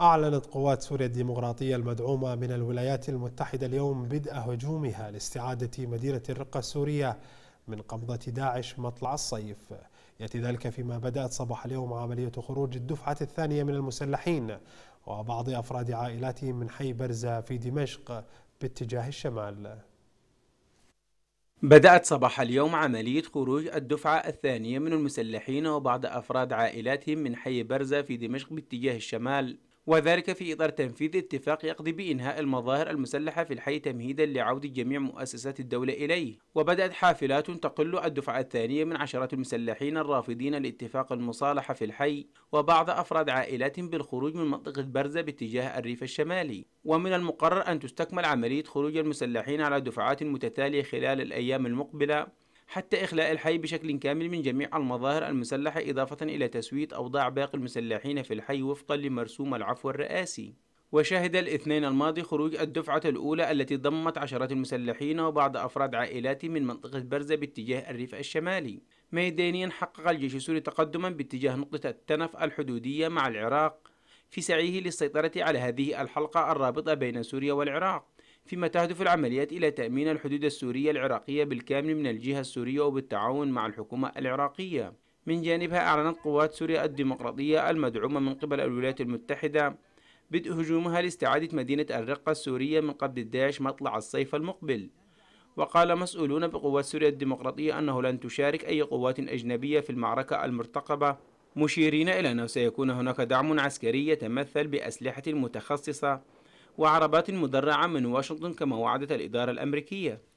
أعلنت قوات سوريا الديمقراطية المدعومة من الولايات المتحدة اليوم بدء هجومها لاستعادة مدينة الرقة السورية من قبضة داعش مطلع الصيف يأتي ذلك فيما بدأت صباح اليوم عملية خروج الدفعة الثانية من المسلحين وبعض أفراد عائلاتهم من حي برزة في دمشق باتجاه الشمال بدأت صباح اليوم عملية خروج الدفعة الثانية من المسلحين وبعض أفراد عائلاتهم من حي برزة في دمشق باتجاه الشمال وذلك في إطار تنفيذ اتفاق يقضي بإنهاء المظاهر المسلحة في الحي تمهيدا لعودة جميع مؤسسات الدولة إليه وبدأت حافلات تقل الدفعة الثانية من عشرات المسلحين الرافضين لاتفاق المصالحة في الحي وبعض أفراد عائلات بالخروج من منطقة برزة باتجاه الريف الشمالي ومن المقرر أن تستكمل عملية خروج المسلحين على دفعات متتالية خلال الأيام المقبلة حتى إخلاء الحي بشكل كامل من جميع المظاهر المسلحة إضافة إلى تسوية أوضاع باقي المسلحين في الحي وفقا لمرسوم العفو الرئاسي وشهد الاثنين الماضي خروج الدفعة الأولى التي ضمت عشرات المسلحين وبعض أفراد عائلات من منطقة برزة باتجاه الريف الشمالي ميدانيا حقق الجيش السوري تقدما باتجاه نقطة التنف الحدودية مع العراق في سعيه للسيطرة على هذه الحلقة الرابطة بين سوريا والعراق فيما تهدف العمليات إلى تأمين الحدود السورية العراقية بالكامل من الجهة السورية وبالتعاون مع الحكومة العراقية من جانبها أعلنت قوات سوريا الديمقراطية المدعومة من قبل الولايات المتحدة بدء هجومها لاستعادة مدينة الرقة السورية من قبل داعش مطلع الصيف المقبل وقال مسؤولون بقوات سوريا الديمقراطية أنه لن تشارك أي قوات أجنبية في المعركة المرتقبة مشيرين إلى أنه سيكون هناك دعم عسكري يتمثل بأسلحة متخصصة وعربات مدرعة من واشنطن كما وعدت الإدارة الأمريكية